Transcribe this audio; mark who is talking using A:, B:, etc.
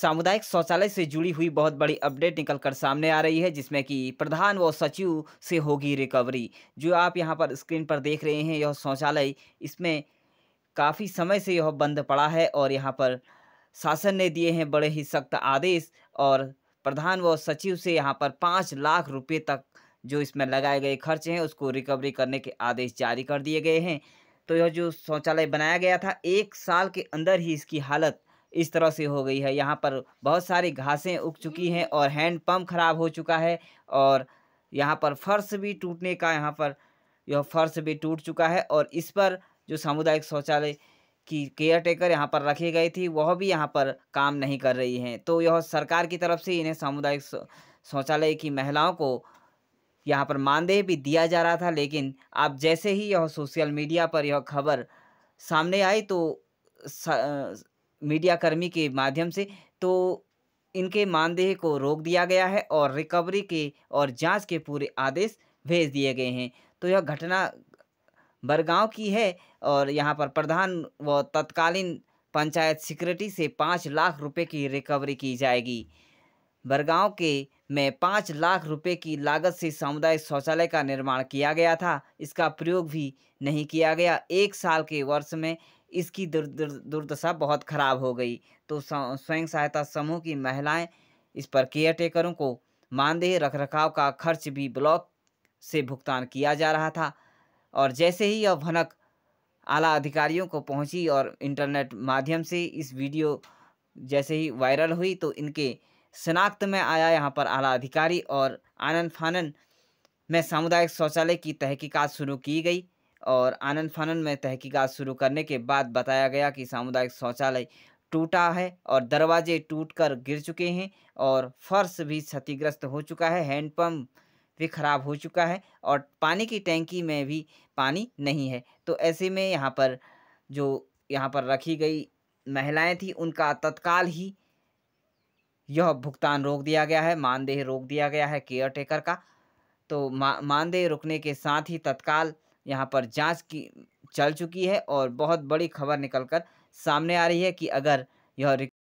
A: सामुदायिक शौचालय से जुड़ी हुई बहुत बड़ी अपडेट निकलकर सामने आ रही है जिसमें कि प्रधान व सचिव से होगी रिकवरी जो आप यहाँ पर स्क्रीन पर देख रहे हैं यह शौचालय इसमें काफ़ी समय से यह बंद पड़ा है और यहाँ पर शासन ने दिए हैं बड़े ही सख्त आदेश और प्रधान व सचिव से यहाँ पर पाँच लाख रुपये तक जो इसमें लगाए गए खर्च हैं उसको रिकवरी करने के आदेश जारी कर दिए गए हैं तो यह जो शौचालय बनाया गया था एक साल के अंदर ही इसकी हालत इस तरह से हो गई है यहाँ पर बहुत सारी घासें उग चुकी हैं और हैंड पंप खराब हो चुका है और यहाँ पर फर्श भी टूटने का यहाँ पर यह फर्श भी टूट चुका है और इस पर जो सामुदायिक शौचालय की केयर टेकर यहाँ पर रखी गई थी वह भी यहाँ पर काम नहीं कर रही हैं तो यह सरकार की तरफ से इन्हें सामुदायिक शौचालय की महिलाओं को यहाँ पर मानदेय भी दिया जा रहा था लेकिन आप जैसे ही यह सोशल मीडिया पर यह खबर सामने आई तो मीडियाकर्मी के माध्यम से तो इनके मानदेह को रोक दिया गया है और रिकवरी के और जांच के पूरे आदेश भेज दिए गए हैं तो यह घटना बरगांव की है और यहाँ पर प्रधान व तत्कालीन पंचायत सिक्रेटरी से पाँच लाख रुपए की रिकवरी की जाएगी बरगांव के में पाँच लाख रुपए की लागत से सामुदायिक शौचालय का निर्माण किया गया था इसका प्रयोग भी नहीं किया गया एक साल के वर्ष में इसकी दुर, दुर, दुर्दशा बहुत खराब हो गई तो स्वयं सहायता समूह की महिलाएं इस पर केयर टेकरों को मानदेय रखरखाव का खर्च भी ब्लॉक से भुगतान किया जा रहा था और जैसे ही यह भनक आला अधिकारियों को पहुंची और इंटरनेट माध्यम से इस वीडियो जैसे ही वायरल हुई तो इनके शनाख्त में आया यहाँ पर आला अधिकारी और आनंद फानन में सामुदायिक शौचालय की तहकीकात शुरू की गई और आनंद फानंद में तहकीकात शुरू करने के बाद बताया गया कि सामुदायिक शौचालय टूटा है और दरवाजे टूटकर गिर चुके हैं और फर्श भी क्षतिग्रस्त हो चुका है हैंडपम्प भी ख़राब हो चुका है और पानी की टैंकी में भी पानी नहीं है तो ऐसे में यहाँ पर जो यहाँ पर रखी गई महिलाएं थी उनका तत्काल ही यह भुगतान रोक दिया गया है मानदेय रोक दिया गया है केयर टेकर का तो मा मानदेय रुकने के साथ ही तत्काल यहाँ पर जांच की चल चुकी है और बहुत बड़ी खबर निकल कर सामने आ रही है कि अगर यह